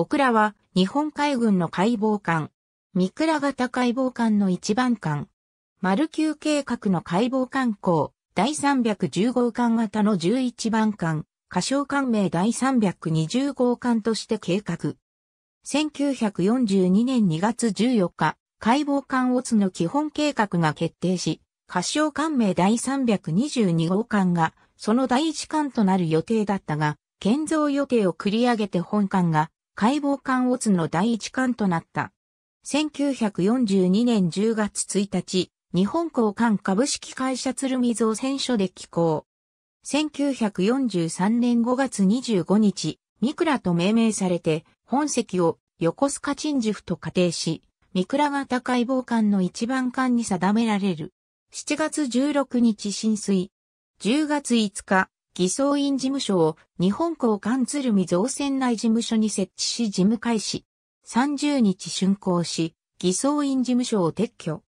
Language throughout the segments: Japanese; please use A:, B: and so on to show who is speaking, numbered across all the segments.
A: オクラは日本海軍の解剖艦。三倉型解剖艦の一番艦。丸級計画の解剖艦港。第310号艦型の11番艦。仮称艦名第320号艦として計画。1942年2月14日、解剖艦オツの基本計画が決定し、仮称艦名第322号艦が、その第一艦となる予定だったが、建造予定を繰り上げて本艦が解剖オ乙の第一巻となった。1942年10月1日、日本港艦株式会社鶴見造船所で寄港。1943年5月25日、三倉と命名されて、本籍を横須賀鎮守府と仮定し、三倉型解剖艦の一番艦に定められる。7月16日浸水。10月5日、偽装院事務所を日本港関鶴見造船内事務所に設置し事務開始。30日竣工し、偽装院事務所を撤去。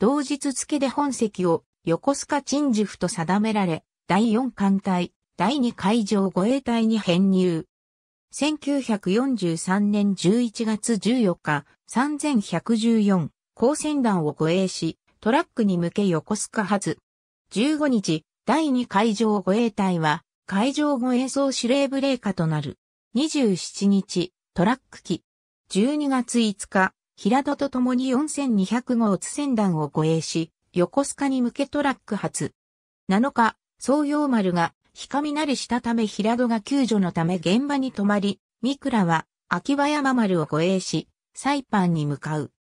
A: 同日付で本籍を横須賀鎮守府と定められ、第4艦隊、第2海上護衛隊に編入。1943年11月14日、3114、高線団を護衛し、トラックに向け横須賀発。15日、第2海上護衛隊は、海上護衛総司令部令下となる。27日、トラック機。12月5日、平戸と共に4200号津船団を護衛し、横須賀に向けトラック発。7日、創業丸が、かみなりしたため平戸が救助のため現場に泊まり、三倉は、秋葉山丸を護衛し、サイパンに向かう。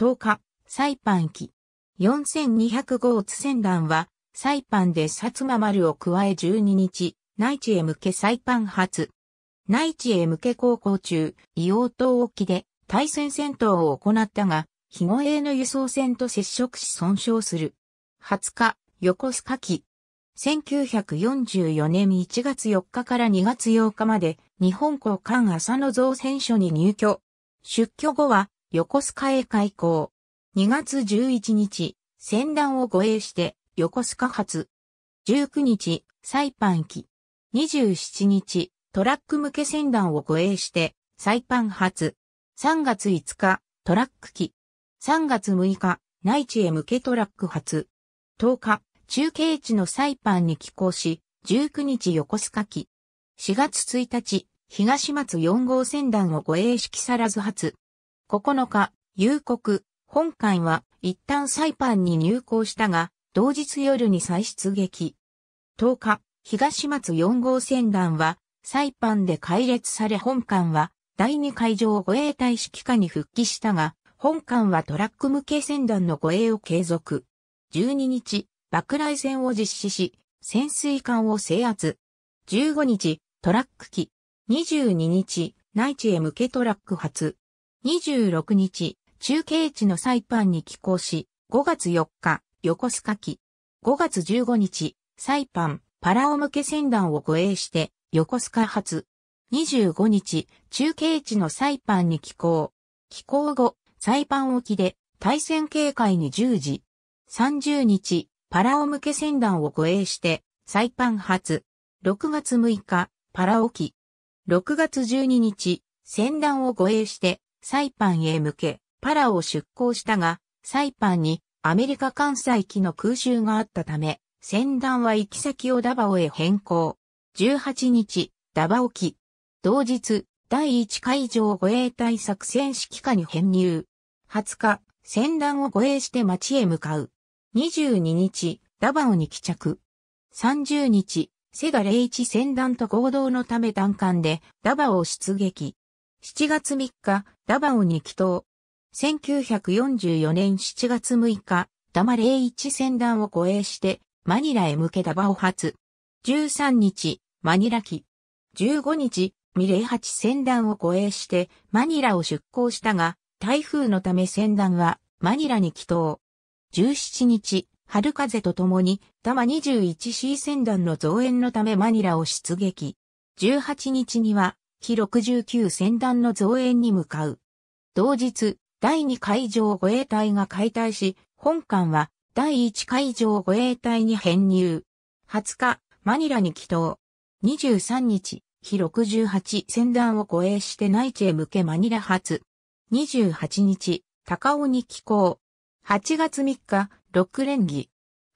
A: 10日、サイパン機。4200号津船団は、サイパンで薩摩丸を加え12日、内地へ向けサイパン発。内地へ向け航行中、硫黄島沖で対戦戦闘を行ったが、日後衛の輸送船と接触し損傷する。20日、横須賀機。1944年1月4日から2月8日まで日本港艦浅野造船所に入居。出居後は横須賀へ開港。2月11日、船団を護衛して横須賀発。19日、サイパン機。27日、トラック向け船団を護衛して、サイパン発。3月5日、トラック機。3月6日、内地へ向けトラック発。10日、中継地のサイパンに寄港し、19日横須賀機。4月1日、東松4号船団を護衛しさらず発。9日、夕刻、本艦は一旦サイパンに入港したが、同日夜に再出撃。10日、東松4号船団は、サイパンで開列され本艦は、第2海上護衛隊指揮下に復帰したが、本艦はトラック向け船団の護衛を継続。12日、爆雷戦を実施し、潜水艦を制圧。15日、トラック機。22日、内地へ向けトラック発。26日、中継地のサイパンに寄港し、5月4日、横須賀機。5月15日、サイパン、パラオ向け船団を護衛して、横須賀発。25日、中継地のサイパンに寄港。寄港後、サイパン沖で、対戦警戒に従事。30日、パラオ向け船団を護衛して、サイパン発。6月6日、パラオ沖。6月12日、船団を護衛して、サイパンへ向け、パラを出港したが、サイパンにアメリカ艦載機の空襲があったため、船団は行き先をダバオへ変更。18日、ダバオ機。同日、第1海上護衛隊作戦指揮下に編入。20日、船団を護衛して町へ向かう。22日、ダバオに帰着。30日、セガレイチ船団と合同のため弾艦でダバオを出撃。7月3日、ダバオに帰島。1944年7月6日、ダマ01船団を護衛して、マニラへ向けダバを発。13日、マニラ機。15日、ミレイ8船団を護衛して、マニラを出港したが、台風のため船団は、マニラに帰島。17日、春風と共に、ダマ 21C 船団の増援のためマニラを出撃。18日には、木69船団の増援に向かう。同日、第2海上護衛隊が解体し、本艦は第1海上護衛隊に編入。20日、マニラに帰投。23日、日68船団を護衛して内地へ向けマニラ発。28日、高尾に帰港。8月3日、六連儀。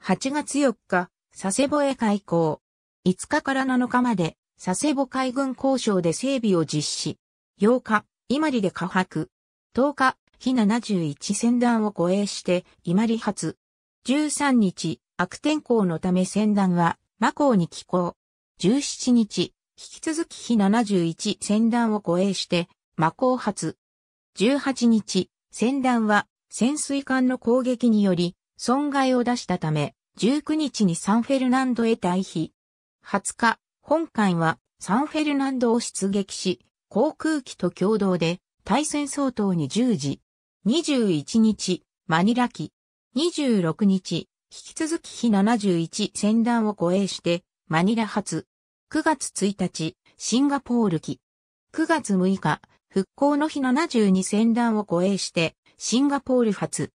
A: 8月4日、佐世保へ開港。5日から7日まで、佐世保海軍交渉で整備を実施。8日、伊万里で火白。10日、非71船団を護衛して、マリ発。13日、悪天候のため船団は、魔港に寄港。17日、引き続き非71船団を護衛して、魔港発。18日、船団は、潜水艦の攻撃により、損害を出したため、19日にサンフェルナンドへ退避。20日、本艦は、サンフェルナンドを出撃し、航空機と共同で、対戦相当に従事。21日、マニラ機。26日、引き続き日71船団を護衛して、マニラ発。9月1日、シンガポール機。9月6日、復興の日72船団を護衛して、シンガポール発。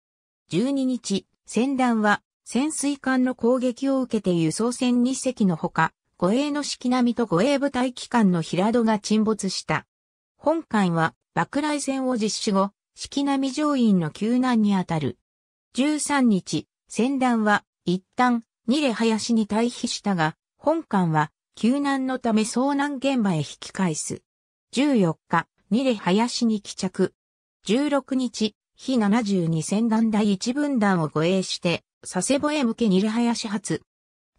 A: 12日、船団は、潜水艦の攻撃を受けて輸送船2隻のほか、護衛の式並みと護衛部隊機関の平戸が沈没した。本艦は、爆雷船を実施後、四季並上院の救難にあたる。13日、船団は一旦ニレ林に退避したが、本艦は救難のため遭難現場へ引き返す。14日、ニレ林に帰着。16日、非72船団第一分団を護衛して、佐世保へ向けニレ林発。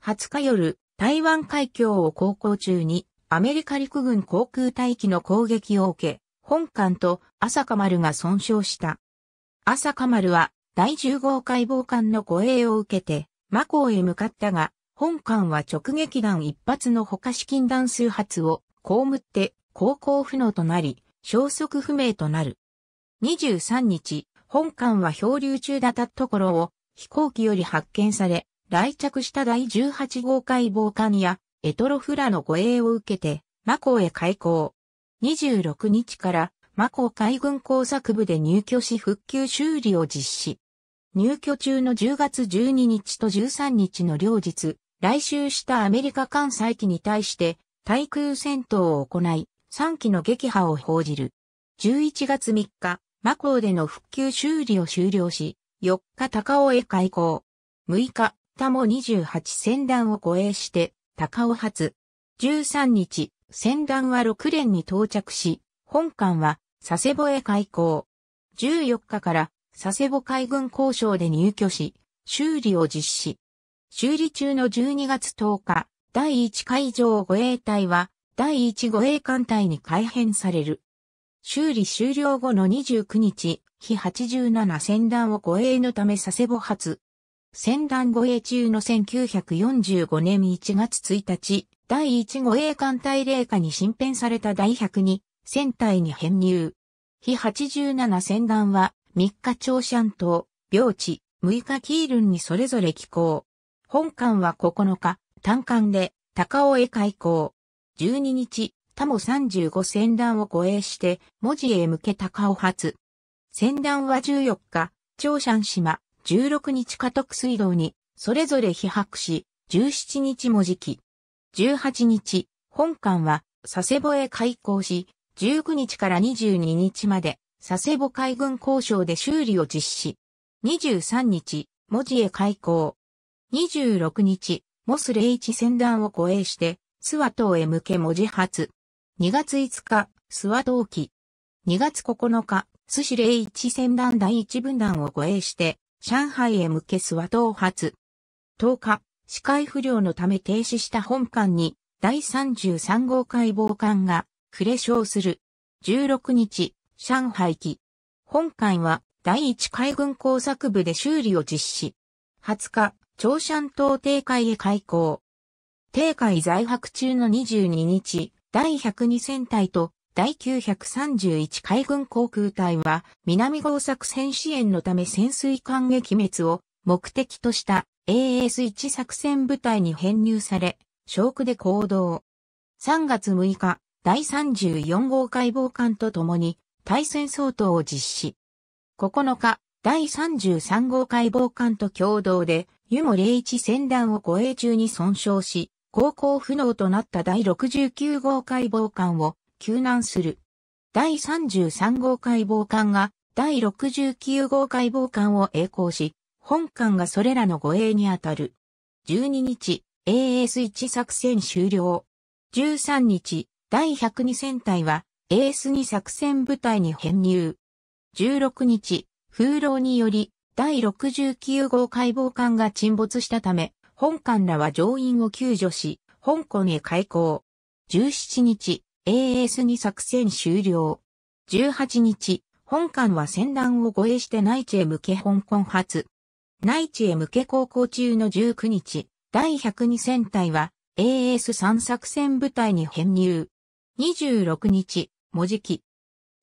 A: 20日夜、台湾海峡を航行中に、アメリカ陸軍航空隊機の攻撃を受け、本艦と朝香丸が損傷した。朝香丸は第10号解剖艦の護衛を受けて、マコへ向かったが、本艦は直撃弾一発の他資金弾数発を、被って航行不能となり、消息不明となる。23日、本艦は漂流中だったところを飛行機より発見され、来着した第18号解剖艦やエトロフラの護衛を受けて、マコへ開港。26日からマコ海軍工作部で入居し復旧修理を実施。入居中の10月12日と13日の両日、来週したアメリカ艦載機に対して対空戦闘を行い、3機の撃破を報じる。11月3日、マコでの復旧修理を終了し、4日高尾へ開港。6日、タモ28戦団を護衛して、高尾発。13日、船団は6連に到着し、本艦は佐世保へ開港。14日から佐世保海軍交渉で入居し、修理を実施。修理中の12月10日、第1海上護衛隊は第1護衛艦隊に改編される。修理終了後の29日、日87船団を護衛のため佐世保発。船団護衛中の1945年1月1日、第1護衛艦隊霊下に新編された第102戦隊に編入。日87戦団は3日長鮮島、病地、6日キールンにそれぞれ寄港。本艦は9日、単艦で高尾へ開港。12日、他も35戦団を護衛して、文字へ向け高尾発。戦団は14日、長鮮島、16日家徳水道に、それぞれ被白し、17日も時期。18日、本館は佐世保へ開港し、19日から22日まで佐世保海軍交渉で修理を実施。23日、文字へ開港。26日、モスレイチ船団を護衛して、スワ島へ向け文字発。2月5日、スワ島機。2月9日、スシレイチ船団第1分団を護衛して、上海へ向けスワ島発。10日、視界不良のため停止した本艦に第33号解剖艦が触れ礁する。16日、上海機。本艦は第1海軍工作部で修理を実施。20日、長山島定海へ開港。定海在泊中の22日、第102戦隊と第931海軍航空隊は南号作戦支援のため潜水艦撃滅を目的とした AS1 作戦部隊に編入され、小区で行動。3月6日、第34号解剖官と共に、対戦相当を実施。9日、第33号解剖官と共同で、湯も零一戦団を護衛中に損傷し、航行不能となった第69号解剖官を救難する。第33号解剖官が第69号解剖官を栄光し、本艦がそれらの護衛にあたる。12日、AS1 作戦終了。13日、第102戦隊は AS2 作戦部隊に編入。16日、風浪により第69号解剖艦が沈没したため、本艦らは乗員を救助し、香港へ開港。17日、AS2 作戦終了。18日、本艦は戦乱を護衛して内地へ向け香港発。内地へ向け航行中の19日、第102戦隊は AS3 作戦部隊に編入。26日、文字機。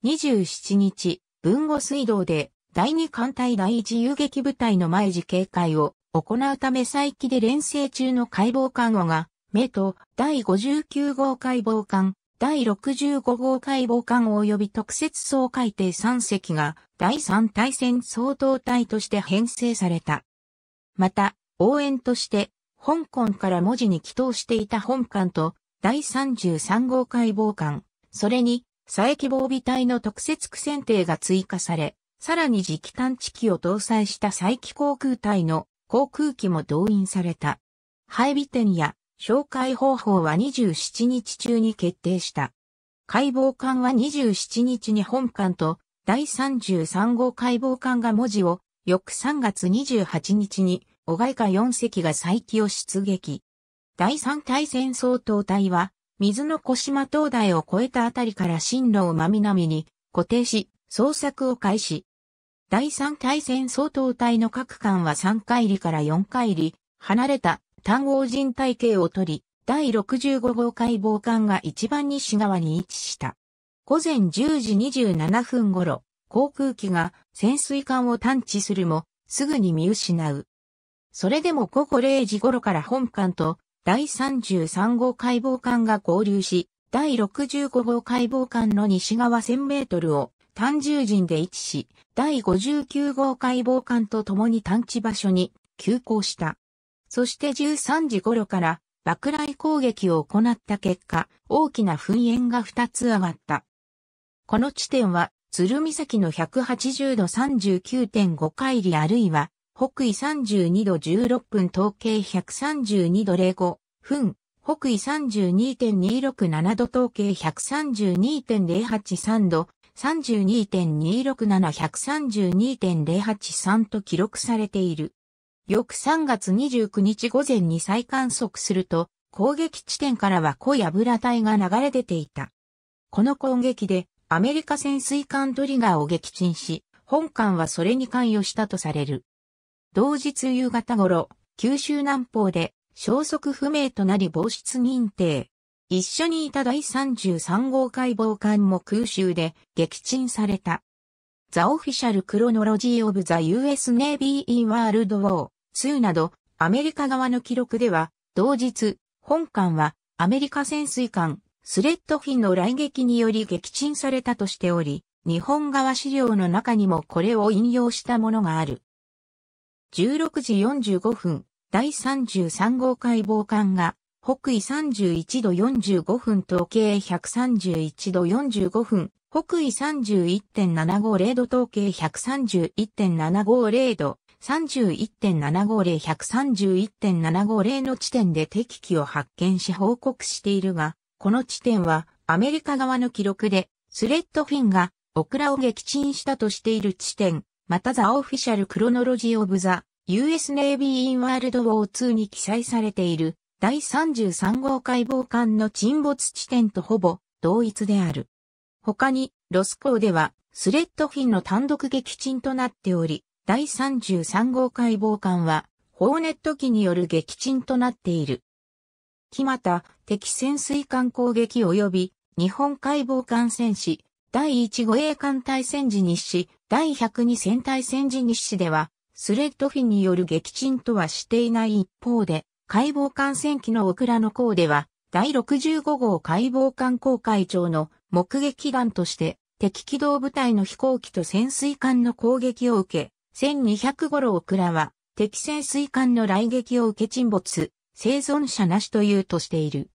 A: 27日、文後水道で第2艦隊第1遊撃部隊の毎時警戒を行うため再起で連成中の解剖艦護が、目と第59号解剖艦第65号解剖艦及び特設総海艇3隻が第3対戦総統隊として編成された。また、応援として、香港から文字に祈祷していた本艦と、第33号解剖艦、それに、佐伯防備隊の特設区戦艇が追加され、さらに磁気探知機を搭載した佐伯航空隊の航空機も動員された。配備点や紹介方法は27日中に決定した。解剖艦は27日に本艦と第33号解剖艦が文字を翌3月28日に小外科4隻が再起を出撃。第3大戦争当隊は水の小島灯台を越えたあたりから進路を真南に固定し捜索を開始。第3大戦争当隊の各艦は3海里から4海里離れた単王人体系を取り、第65号解剖艦が一番西側に位置した。午前10時27分頃、航空機が潜水艦を探知するも、すぐに見失う。それでも午後0時頃から本艦と第33号解剖艦が合流し、第65号解剖艦の西側1000メートルを単重陣で位置し、第59号解剖艦と共に探知場所に急行した。そして13時頃から爆雷攻撃を行った結果、大きな噴煙が2つ上がった。この地点は、鶴岬の180度39.5海里あるいは、北緯32度16分統計132度05分、北緯32.267度統計132.083度、3 2 2 6 7 1 3 2 0 8 3と記録されている。翌3月29日午前に再観測すると、攻撃地点からは濃い油体が流れ出ていた。この攻撃でアメリカ潜水艦トリガーを撃沈し、本艦はそれに関与したとされる。同日夕方頃、九州南方で消息不明となり防失認定。一緒にいた第33号解剖艦も空襲で撃沈された。ザ・オフィシャル・クロノロジー・オブ・ザ・ US ネイビー・イン・ワールド・ウォー。2など、アメリカ側の記録では、同日、本艦はアメリカ潜水艦スレッドフィンの来撃により撃沈されたとしており、日本側資料の中にもこれを引用したものがある。16時45分、第33号解剖艦が、北緯31度45分東経131度45分、北緯31.750度東経131.750度、31.750-131.750の地点で敵機を発見し報告しているが、この地点はアメリカ側の記録で、スレッドフィンがオクラを撃沈したとしている地点、またザ・オフィシャル・クロノロジー・オブ・ザ・ US ネイビー・イン・ワールド・ウォー2に記載されている第33号解剖艦の沈没地点とほぼ同一である。他に、ロスコーではスレッドフィンの単独撃沈となっており、第33号解剖艦は、ホーネット機による撃沈となっている。木又、敵潜水艦攻撃及び、日本解剖艦戦士、第1護衛艦隊戦時日誌、第102戦隊戦時日誌では、スレッドフィンによる撃沈とはしていない一方で、解剖艦戦機のオクラの港では、第65号解剖艦航海長の目撃弾として、敵機動部隊の飛行機と潜水艦の攻撃を受け、1200頃オクラは、敵潜水艦の来撃を受け沈没、生存者なしというとしている。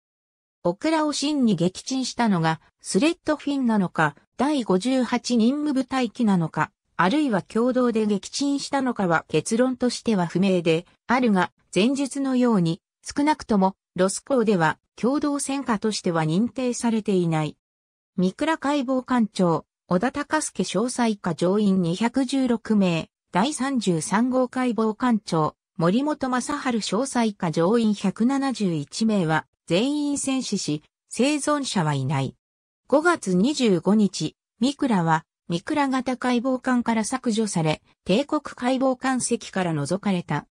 A: オクラを真に撃沈したのが、スレッドフィンなのか、第58任務部隊機なのか、あるいは共同で撃沈したのかは結論としては不明で、あるが、前述のように、少なくとも、ロス港では、共同戦果としては認定されていない。三倉解剖艦長、小田隆介詳細課乗員216名、第33号解剖官庁、森本正春詳細課上院171名は全員戦死し、生存者はいない。5月25日、ミクラは、ミクラ型解剖官から削除され、帝国解剖官席から除かれた。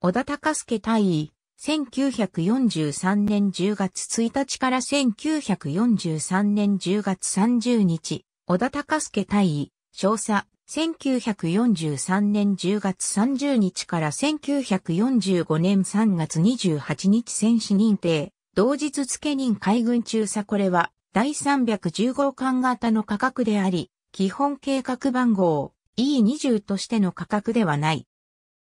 A: 小田隆介大尉、1943年10月1日から1943年10月30日、小田隆介大尉、少佐、1943年10月30日から1945年3月28日戦士認定、同日付任海軍中佐これは第3 1 5号艦型の価格であり、基本計画番号 E20 としての価格ではない。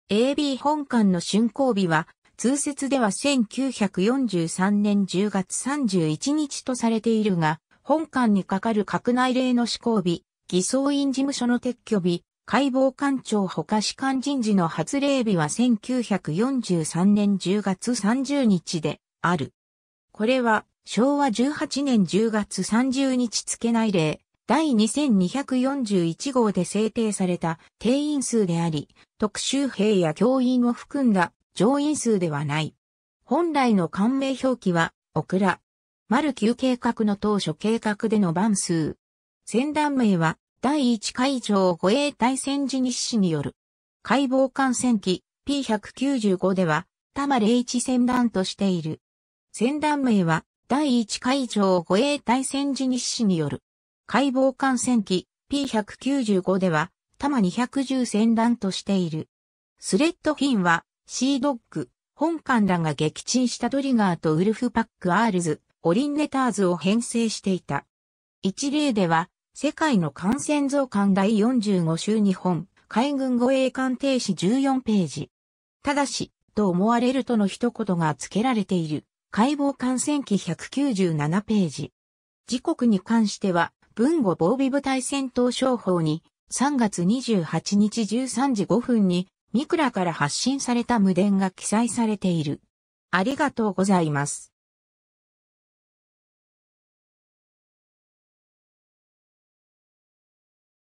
A: AB 本艦の竣工日は、通説では1943年10月31日とされているが、本艦にかかる閣内令の施行日、偽装院事務所の撤去日、解剖官庁ほか士官人事の発令日は1943年10月30日である。これは昭和18年10月30日付内令第2241号で制定された定員数であり、特殊兵や教員を含んだ上員数ではない。本来の官名表記は、オクラ。丸級計画の当初計画での番数、戦団名は、第1海上護衛隊戦時日誌による。海防艦船機 P195 では、多摩霊一戦団としている。戦団名は、第1海上護衛隊戦時日誌による。海防艦船機 P195 では、多摩210戦団としている。スレッドフィンは、シードッグ、本艦らが撃沈したトリガーとウルフパックアールズ、オリンネターズを編成していた。一例では、世界の艦船増艦第45週日本、海軍護衛艦停止14ページ。ただし、と思われるとの一言が付けられている、解剖艦船機197ページ。時刻に関しては、文語防備部隊戦闘商法に、3月28日13時5分に、ミクラから発信された無電が記載されている。ありがとうございます。